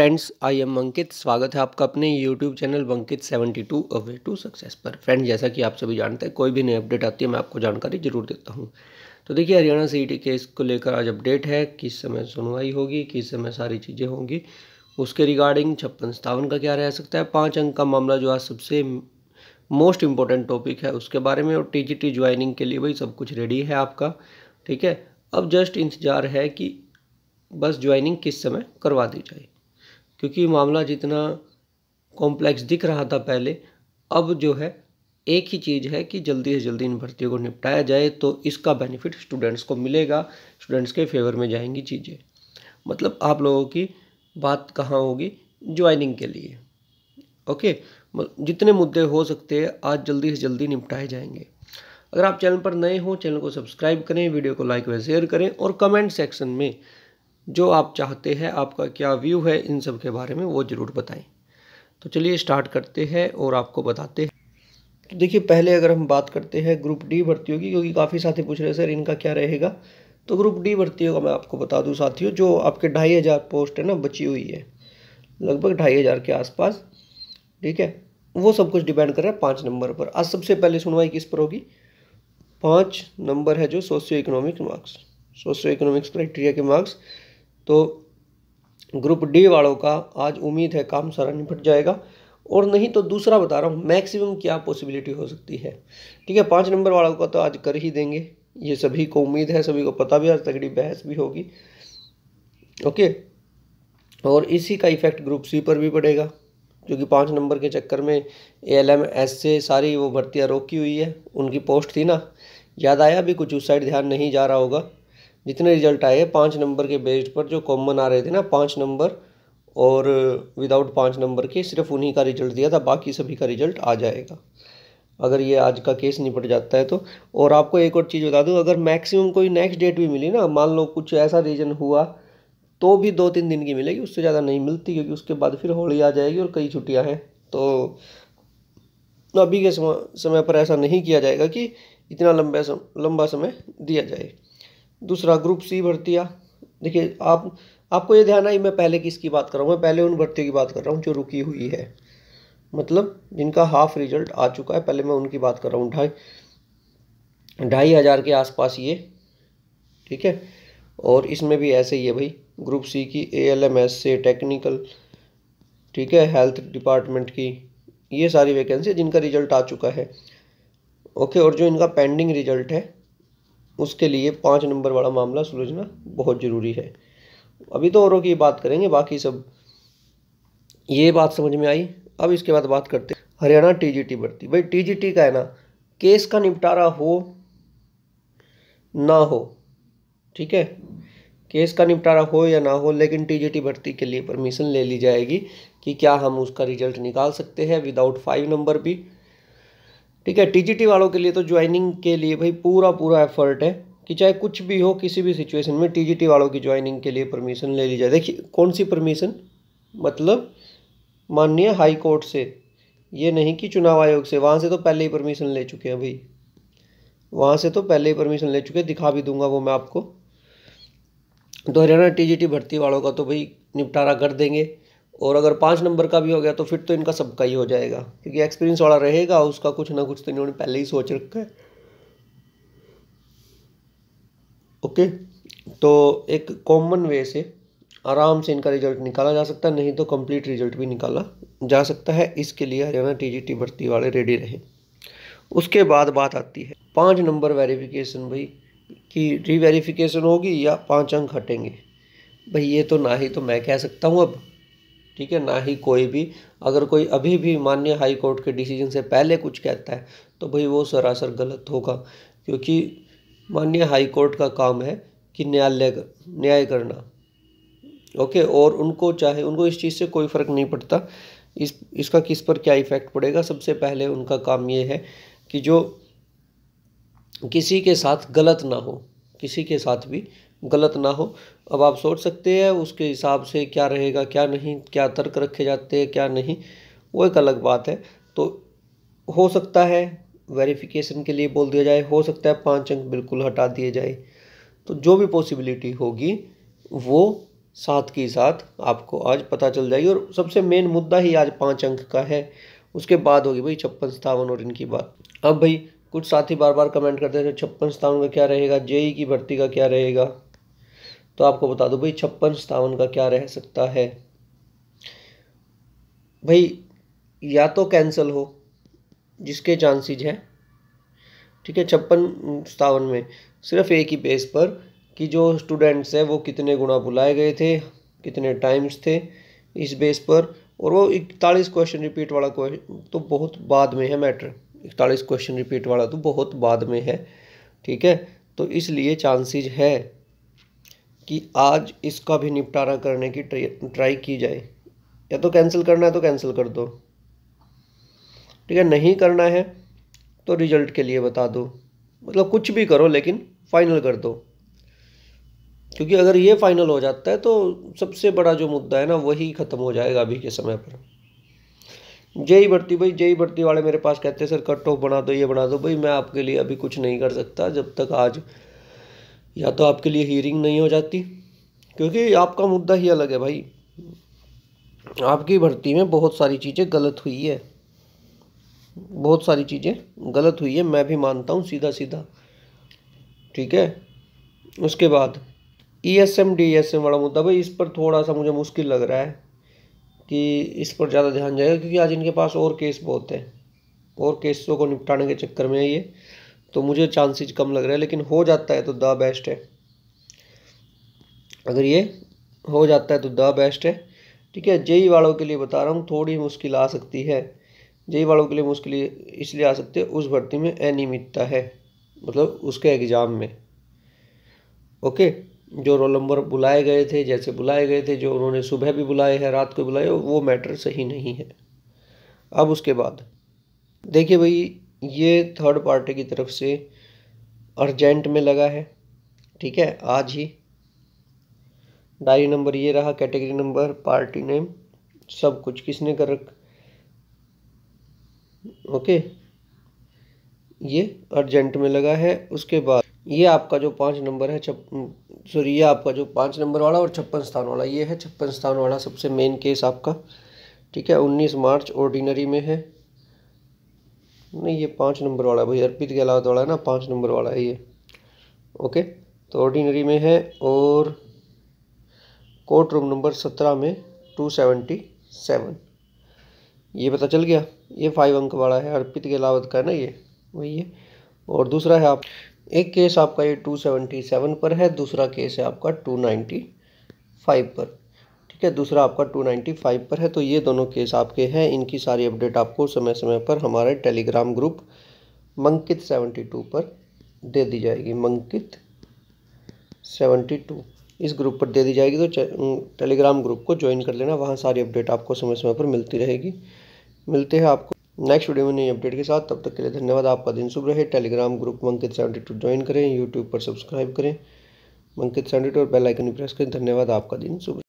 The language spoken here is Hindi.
फ्रेंड्स आई एम अंकित स्वागत है आपका अपने यूट्यूब चैनल वंकित 72 टू अवे टू सक्सेस पर फ्रेंड जैसा कि आप सभी जानते हैं कोई भी नई अपडेट आती है मैं आपको जानकारी जरूर देता हूं तो देखिए हरियाणा सी टी केस को लेकर आज अपडेट है किस समय सुनवाई होगी किस समय सारी चीज़ें होंगी उसके रिगार्डिंग छप्पन सतावन का क्या रह सकता है पाँच अंक का मामला जो आज सबसे मोस्ट इम्पॉर्टेंट टॉपिक है उसके बारे में और टी जी टी ज्वाइनिंग के लिए भाई सब कुछ रेडी है आपका ठीक है अब जस्ट इंतज़ार है कि बस ज्वाइनिंग किस समय करवा दी जाए क्योंकि मामला जितना कॉम्प्लेक्स दिख रहा था पहले अब जो है एक ही चीज़ है कि जल्दी से जल्दी इन भर्तियों को निपटाया जाए तो इसका बेनिफिट स्टूडेंट्स को मिलेगा स्टूडेंट्स के फेवर में जाएंगी चीज़ें मतलब आप लोगों की बात कहाँ होगी ज्वाइनिंग के लिए ओके जितने मुद्दे हो सकते हैं आज जल्दी से जल्दी निपटाए जाएंगे अगर आप चैनल पर नए हो चैनल को सब्सक्राइब करें वीडियो को लाइक व शेयर करें और कमेंट सेक्शन में जो आप चाहते हैं आपका क्या व्यू है इन सब के बारे में वो ज़रूर बताएं तो चलिए स्टार्ट करते हैं और आपको बताते हैं तो देखिए पहले अगर हम बात करते हैं ग्रुप डी भर्तियों की क्योंकि काफ़ी साथी पूछ रहे हैं सर इनका क्या रहेगा तो ग्रुप डी भर्तियों का मैं आपको बता दूँ साथियों जो आपके ढाई हज़ार पोस्ट है ना बची हुई है लगभग ढाई हज़ार के आसपास ठीक है वो सब कुछ डिपेंड कर रहा है पाँच नंबर पर आज सबसे पहले सुनवाई किस पर होगी पाँच नंबर है जो socio economic marks socio economics criteria के मार्क्स तो ग्रुप डी वालों का आज उम्मीद है काम सारा निपट जाएगा और नहीं तो दूसरा बता रहा हूँ मैक्सिमम क्या पॉसिबिलिटी हो सकती है ठीक है पाँच नंबर वालों का तो आज कर ही देंगे ये सभी को उम्मीद है सभी को पता भी आज तगड़ी बहस भी होगी ओके और इसी का इफेक्ट ग्रुप सी पर भी पड़ेगा क्योंकि पाँच नंबर के चक्कर में ए एल एम एस से सारी वो भर्तियाँ रोकी हुई है उनकी पोस्ट थी ना याद आया भी कुछ उस साइड ध्यान नहीं जा रहा होगा जितने रिजल्ट आए पाँच नंबर के बेस्ड पर जो कॉमन आ रहे थे ना पाँच नंबर और विदाउट पाँच नंबर के सिर्फ उन्हीं का रिजल्ट दिया था बाकी सभी का रिजल्ट आ जाएगा अगर ये आज का केस निपट जाता है तो और आपको एक और चीज़ बता दूँ अगर मैक्सिमम कोई नेक्स्ट डेट भी मिली ना मान लो कुछ ऐसा रीज़न हुआ तो भी दो तीन दिन की मिलेगी उससे ज़्यादा नहीं मिलती क्योंकि उसके बाद फिर होली आ जाएगी और कई छुट्टियाँ हैं तो अभी के समय समय पर ऐसा नहीं किया जाएगा कि इतना लंबा सम, लंबा समय दिया जाए दूसरा ग्रुप सी भर्तियाँ देखिए आप आपको ये ध्यान आई मैं पहले किसकी बात कर रहा हूँ मैं पहले उन भर्तियों की बात कर रहा हूँ जो रुकी हुई है मतलब जिनका हाफ रिजल्ट आ चुका है पहले मैं उनकी बात कर रहा हूँ ढाई ढाई हज़ार के आसपास ये ठीक है और इसमें भी ऐसे ही है भाई ग्रुप सी की ए एल एम एस से टेक्निकल ठीक है हेल्थ डिपार्टमेंट की ये सारी वैकेंसी जिनका रिजल्ट आ चुका है ओके और जो इनका पेंडिंग रिजल्ट है उसके लिए पाँच नंबर वाला मामला सुलझना बहुत ज़रूरी है अभी तो औरों की बात करेंगे बाकी सब ये बात समझ में आई अब इसके बाद बात करते हरियाणा टीजीटी भर्ती भाई टीजीटी का है ना केस का निपटारा हो ना हो ठीक है केस का निपटारा हो या ना हो लेकिन टीजीटी भर्ती के लिए परमिशन ले ली जाएगी कि क्या हम उसका रिजल्ट निकाल सकते हैं विदाउट फाइव नंबर भी ठीक है टीजीटी वालों के लिए तो ज्वाइनिंग के लिए भाई पूरा पूरा एफर्ट है कि चाहे कुछ भी हो किसी भी सिचुएशन में टीजीटी वालों की ज्वाइनिंग के लिए परमिशन ले ली जाए देखिए कौन सी परमिशन मतलब माननीय हाई कोर्ट से ये नहीं कि चुनाव आयोग से वहाँ से तो पहले ही परमिशन ले चुके हैं भाई वहाँ से तो पहले ही परमिशन ले चुके हैं दिखा भी दूंगा वो मैं आपको तो हरियाणा टीजीटी भर्ती वालों का तो भाई निपटारा कर देंगे और अगर पाँच नंबर का भी हो गया तो फिर तो इनका सबका ही हो जाएगा क्योंकि एक्सपीरियंस वाला रहेगा उसका कुछ ना कुछ तो इन्होंने पहले ही सोच रखा है ओके तो एक कॉमन वे से आराम से इनका रिजल्ट निकाला जा सकता है नहीं तो कंप्लीट रिजल्ट भी निकाला जा सकता है इसके लिए हरियाणा टी जी भर्ती वाले रेडी रहे उसके बाद बात आती है पाँच नंबर वेरिफिकेशन भाई की वेरीफिकेशन होगी या पाँच अंक हटेंगे भाई ये तो ना ही तो मैं कह सकता हूँ अब ठीक है ना ही कोई भी अगर कोई अभी भी माननीय हाई कोर्ट के डिसीजन से पहले कुछ कहता है तो भाई वो सरासर गलत होगा क्योंकि माननीय हाई कोर्ट का काम है कि न्यायालय कर, न्याय करना ओके और उनको चाहे उनको इस चीज़ से कोई फ़र्क नहीं पड़ता इस इसका किस पर क्या इफ़ेक्ट पड़ेगा सबसे पहले उनका काम ये है कि जो किसी के साथ गलत ना हो किसी के साथ भी गलत ना हो अब आप सोच सकते हैं उसके हिसाब से क्या रहेगा क्या नहीं क्या तर्क रखे जाते हैं क्या नहीं वो एक अलग बात है तो हो सकता है वेरिफिकेशन के लिए बोल दिया जाए हो सकता है पाँच अंक बिल्कुल हटा दिए जाए तो जो भी पॉसिबिलिटी होगी वो साथ के साथ आपको आज पता चल जाएगी और सबसे मेन मुद्दा ही आज पाँच अंक का है उसके बाद होगी भाई छप्पन सतावन और इनकी बात अब भाई कुछ साथी बार बार कमेंट करते थे छप्पन सतावन का क्या रहेगा जेई की भर्ती का क्या रहेगा तो आपको बता दो भाई छप्पन सतावन का क्या रह सकता है भाई या तो कैंसिल हो जिसके चांसेज हैं ठीक है छप्पन सतावन में सिर्फ एक ही बेस पर कि जो स्टूडेंट्स हैं वो कितने गुना बुलाए गए थे कितने टाइम्स थे इस बेस पर और वो इकतालीस क्वेश्चन रिपीट वाला क्वेश्चन तो बहुत बाद में है मैटर इकतालीस क्वेश्चन रिपीट वाला तो बहुत बाद में है ठीक है तो इसलिए चांसेज है कि आज इसका भी निपटारा करने की ट्राई की जाए या तो कैंसिल करना है तो कैंसिल कर दो ठीक है नहीं करना है तो रिजल्ट के लिए बता दो मतलब कुछ भी करो लेकिन फाइनल कर दो क्योंकि अगर ये फाइनल हो जाता है तो सबसे बड़ा जो मुद्दा है ना वही ख़त्म हो जाएगा अभी के समय पर जेई भर्ती भाई जेई भर्ती वाले मेरे पास कहते हैं सर कट ऑफ बना दो ये बना दो भाई मैं आपके लिए अभी कुछ नहीं कर सकता जब तक आज या तो आपके लिए हीरिंग नहीं हो जाती क्योंकि आपका मुद्दा ही अलग है भाई आपकी भर्ती में बहुत सारी चीज़ें गलत हुई है बहुत सारी चीज़ें गलत हुई है मैं भी मानता हूँ सीधा सीधा ठीक है उसके बाद E S M D S M वाला मुद्दा भाई इस पर थोड़ा सा मुझे मुश्किल लग रहा है कि इस पर ज़्यादा ध्यान जाएगा क्योंकि आज इनके पास और केस बहुत है और केसों को निपटाने के चक्कर में है ये तो मुझे चांसेस कम लग रहा है लेकिन हो जाता है तो द बेस्ट है अगर ये हो जाता है तो द बेस्ट है ठीक है जेई वालों के लिए बता रहा हूँ थोड़ी मुश्किल आ सकती है जेई वालों के लिए मुश्किल इसलिए आ सकती है उस भर्ती में अनियमितता है मतलब उसके एग्ज़ाम में ओके जो रोल नंबर बुलाए गए थे जैसे बुलाए गए थे जो उन्होंने सुबह भी बुलाए हैं रात को बुलाए वो मैटर सही नहीं है अब उसके बाद देखिए भाई ये थर्ड पार्टी की तरफ से अर्जेंट में लगा है ठीक है आज ही डायरी नंबर ये रहा कैटेगरी नंबर पार्टी नेम सब कुछ किसने कर रख ओके ये अर्जेंट में लगा है उसके बाद ये आपका जो पाँच नंबर है छप सॉरी ये आपका जो पाँच नंबर वाला और छप्पन स्थान वाला ये है छप्पन स्थान वाला सबसे मेन केस आपका ठीक है उन्नीस मार्च ऑर्डिनरी में है नहीं ये पाँच नंबर वाला भाई अर्पित के अलावा वाला है ना पाँच नंबर वाला है ये ओके तो ऑर्डिनरी में है और कोर्ट रूम नंबर सत्रह में टू सेवेंटी सेवन ये पता चल गया ये फाइव अंक वाला है अर्पित के अलावत का है ना ये वही है और दूसरा है आप एक केस आपका ये टू सेवेंटी सेवन पर है दूसरा केस है आपका टू नाइन्टी फाइव पर ठीक है दूसरा आपका 295 पर है तो ये दोनों केस आपके हैं इनकी सारी अपडेट आपको समय समय पर हमारे टेलीग्राम ग्रुप मंकित 72 पर दे दी जाएगी मंकित 72 इस ग्रुप पर दे दी जाएगी तो टेलीग्राम ग्रुप को ज्वाइन कर लेना वहाँ सारी अपडेट आपको समय समय पर मिलती रहेगी मिलते हैं आपको नेक्स्ट वीडियो में नई अपडेट के साथ तब तक के लिए धन्यवाद आपका दिन शुभ रहे Telegram group Mankit seventy two join करें यूट्यूब पर सब्सक्राइब करें मंकित सेवेंटी टू और बेल आइकन भी प्रेस करें धन्यवाद आपका दिन शुभ